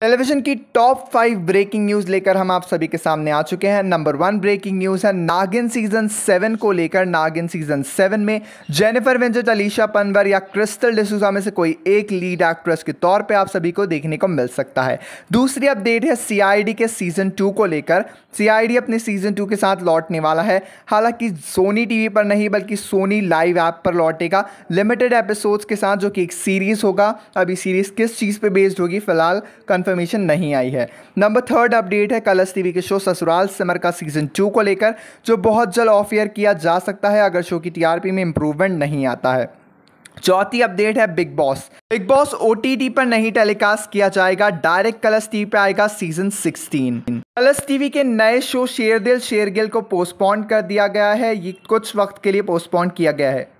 television की top five breaking news लेकर हम आप सभी के सामने आ चुके हैं नंबर वन ब्रेकिंग न्यूज है नागिन सीजन सेवन को लेकर नागिन सीजन सेवन में जेनिफर वेंजेट अलीशा पनवर या क्रिस्टल डिसूजा में से कोई एक लीड एक्ट्रेस के तौर पे आप सभी को देखने को मिल सकता है दूसरी अपडेट है सीआईडी के सीजन टू को लेकर सीआईडी अपने सीजन टू के साथ लौटने वाला है हालांकि सोनी टीवी पर नहीं बल्कि सोनी लाइव ऐप पर लौटेगा लिमिटेड एपिसोड्स के साथ जो कि एक सीरीज होगा अभी सीरीज किस चीज़ पर बेस्ड होगी फिलहाल कंफर्मेशन नहीं आई है नंबर थर्ड अपडेट है कलर्स टीवी के शो ससुराल समर का सीजन टू को लेकर जो बहुत जल्द ऑफ एयर किया जा सकता है अगर शो की टीआरपी में इंप्रूवमेंट नहीं आता है चौथी अपडेट है बिग बॉस बिग बॉस ओ पर नहीं टेलीकास्ट किया जाएगा डायरेक्ट कलर्स टीवी पर आएगा सीजन 16 कलर्स टीवी के नए शो शेरदिल शेरगिल को पोस्टपोन कर दिया गया है ये कुछ वक्त के लिए पोस्टपोन किया गया है